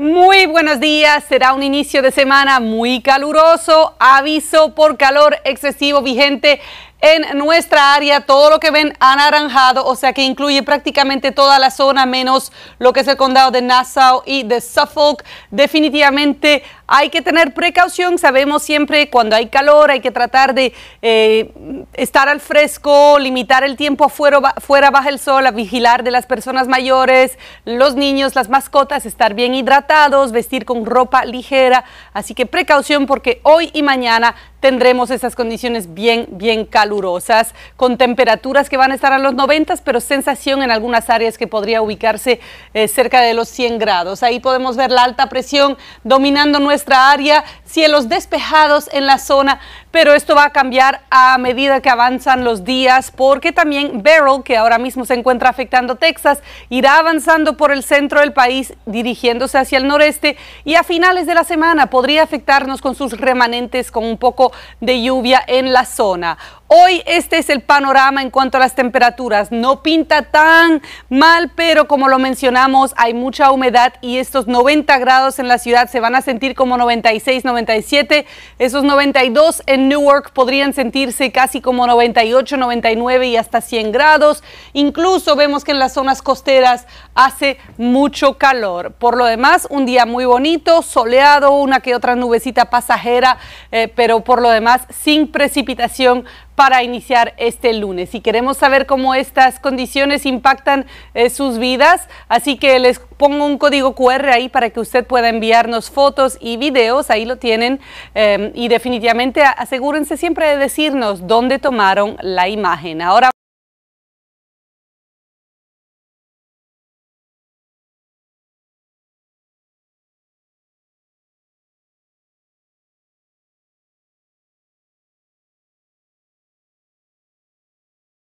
Muy buenos días, será un inicio de semana muy caluroso, aviso por calor excesivo vigente en nuestra área, todo lo que ven anaranjado, o sea que incluye prácticamente toda la zona, menos lo que es el condado de Nassau y de Suffolk. Definitivamente hay que tener precaución, sabemos siempre cuando hay calor hay que tratar de eh, estar al fresco, limitar el tiempo afuera, fuera bajo el sol, a vigilar de las personas mayores, los niños, las mascotas, estar bien hidratados, vestir con ropa ligera. Así que precaución porque hoy y mañana tendremos esas condiciones bien, bien calurosas, con temperaturas que van a estar a los 90, pero sensación en algunas áreas que podría ubicarse eh, cerca de los 100 grados. Ahí podemos ver la alta presión dominando nuestra nossa área cielos despejados en la zona, pero esto va a cambiar a medida que avanzan los días porque también Beryl, que ahora mismo se encuentra afectando Texas, irá avanzando por el centro del país dirigiéndose hacia el noreste y a finales de la semana podría afectarnos con sus remanentes con un poco de lluvia en la zona. Hoy este es el panorama en cuanto a las temperaturas. No pinta tan mal, pero como lo mencionamos, hay mucha humedad y estos 90 grados en la ciudad se van a sentir como 96, 96. 97. Esos 92 en Newark podrían sentirse casi como 98, 99 y hasta 100 grados. Incluso vemos que en las zonas costeras hace mucho calor. Por lo demás, un día muy bonito, soleado, una que otra nubecita pasajera, eh, pero por lo demás sin precipitación para iniciar este lunes. Y queremos saber cómo estas condiciones impactan eh, sus vidas, así que les pongo un código QR ahí para que usted pueda enviarnos fotos y videos, ahí lo tienen. Eh, y definitivamente asegúrense siempre de decirnos dónde tomaron la imagen. Ahora